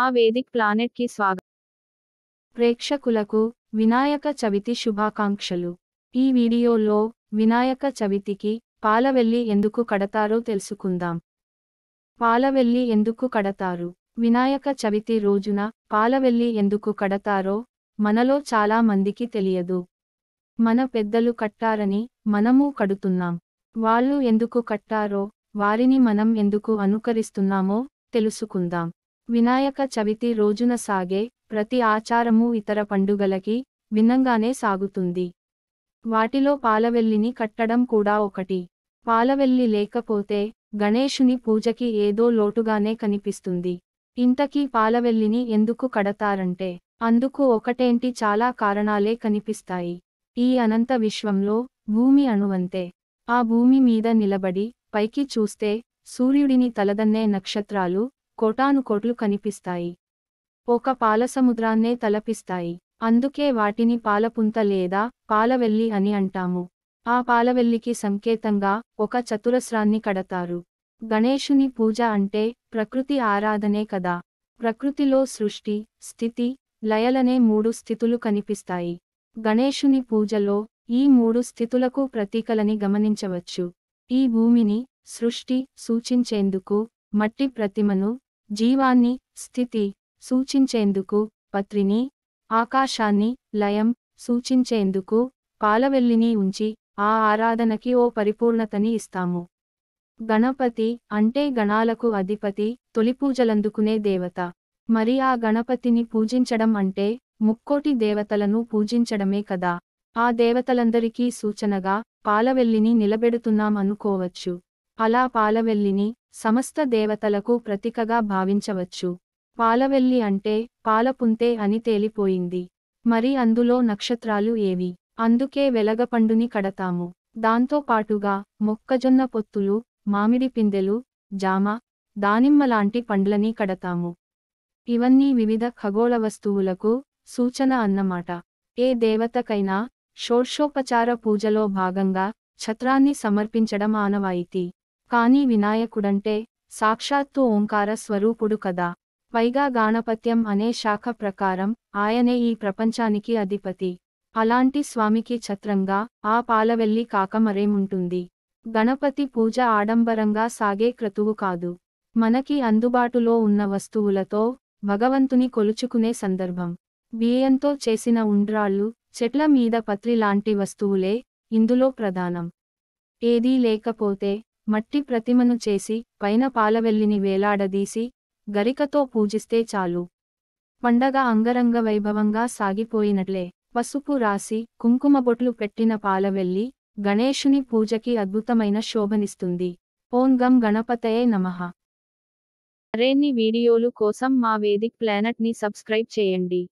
ఆ Vedic planet కి స్వాగతం ప్రేక్షకులకు వినాయక చవితి శుభాకాంక్షలు ఈ వీడియోలో వినాయక చవితికి పాలవెల్లి ఎందుకు కడతారో తెలుసుకుందాం పాలవెల్లి ఎందుకు కడతారు వినాయక చవితి రోజున పాలవెల్లి ఎందుకు కడతారో మనలో చాలా మందికి తెలియదు మన పెద్దలు కట్టారని మనము కడుతున్నాం వాళ్ళు ఎందుకు కట్టారో వారిని మనం ఎందుకు అనుకరిస్తున్నామో తెలుసుకుందాం వినాయక చవితి రోజున సాగే ప్రతి ఆచారము ఇతర పండుగలకి భిన్నంగానే సాగుతుంది వాటిలో పాలవెల్లిని కట్టడం కూడా ఒకటి పాలవెల్లి లేకపోతే గణేషుని పూజకి ఏదో లోటుగానే కనిపిస్తుంది ఇంతకీ పాలవెల్లిని ఎందుకు కడతారంటే అందుకు ఒకటేంటి చాలా కారణాలే కనిపిస్తాయి ఈ అనంత విశ్వంలో భూమి అణువంతే ఆ భూమి మీద నిలబడి పైకి చూస్తే సూర్యుడిని తలదన్నే నక్షత్రాలు కోటానుకోట్లు కనిపిస్తాయి ఒక పాలసముద్రాన్నే తలపిస్తాయి అందుకే వాటిని పాలపుంత లేదా పాలవెల్లి అని అంటాము ఆ పాలవెల్లికి సంకేతంగా ఒక చతురస్రాన్ని కడతారు గణేషుని పూజ అంటే ప్రకృతి ఆరాధనే కదా ప్రకృతిలో సృష్టి స్థితి లయలనే మూడు స్థితులు కనిపిస్తాయి గణేషుని పూజలో ఈ మూడు స్థితులకు ప్రతీకలని గమనించవచ్చు ఈ భూమిని సృష్టి సూచించేందుకు మట్టి ప్రతిమను జీవాన్ని స్థితి సూచించేందుకు పత్రిని ఆకాశాన్ని లయం సూచించేందుకు పాలవెల్లిని ఉంచి ఆ ఆరాధనకి ఓ పరిపూర్ణతని ఇస్తాము గణపతి అంటే గణాలకు అధిపతి తొలి పూజలందుకునే దేవత మరి ఆ గణపతిని పూజించడం అంటే ముక్కోటి దేవతలను పూజించడమే కదా ఆ దేవతలందరికీ సూచనగా పాలవెల్లిని నిలబెడుతున్నామనుకోవచ్చు అలా పాలవెల్లిని సమస్త దేవతలకు ప్రతికగా భావించవచ్చు పాలవెల్లి అంటే పాలపుంతే అని తేలిపోయింది మరి అందులో నక్షత్రాలు ఏవి అందుకే వెలగపండుని కడతాము దాంతో పాటుగా మొక్కజొన్న పొత్తులు మామిడి పిందెలు జామ దానిమ్మ లాంటి పండ్లని కడతాము ఇవన్నీ వివిధ ఖగోళ వస్తువులకు సూచన అన్నమాట ఏ దేవతకైనా షోర్షోపచార పూజలో భాగంగా ఛత్రాన్ని సమర్పించడం ఆనవాయితీ కానీ వినాయకుడంటే సాక్షాత్తు ఓంకార స్వరూపుడు కదా పైగా గాణపత్యం అనే శాఖ ప్రకారం ఆయనే ఈ ప్రపంచానికి అధిపతి అలాంటి స్వామికి ఛత్రంగా ఆ పాలవెల్లి కాక మరేముంటుంది గణపతి పూజ ఆడంబరంగా సాగే క్రతువు కాదు మనకి అందుబాటులో ఉన్న వస్తువులతో భగవంతుని కొలుచుకునే సందర్భం బియ్యంతో చేసిన ఉండ్రాళ్ళు చెట్ల మీద పత్రి లాంటి వస్తువులే ఇందులో ప్రధానం ఏదీ లేకపోతే మట్టి ప్రతిమను చేసి పైన పాలవెల్లిని వేలాడదీసి గరికతో పూజిస్తే చాలు పండగ అంగరంగ వైభవంగా సాగిపోయినట్లే పసుపు రాసి కుంకుమ బొట్లు పెట్టిన పాలవెల్లి గణేశుని పూజకి అద్భుతమైన శోభనిస్తుంది ఓం గం గణపతయే నమః మరిన్ని వీడియోలు కోసం మా వేదిక్ ప్లానెట్ని సబ్స్క్రైబ్ చేయండి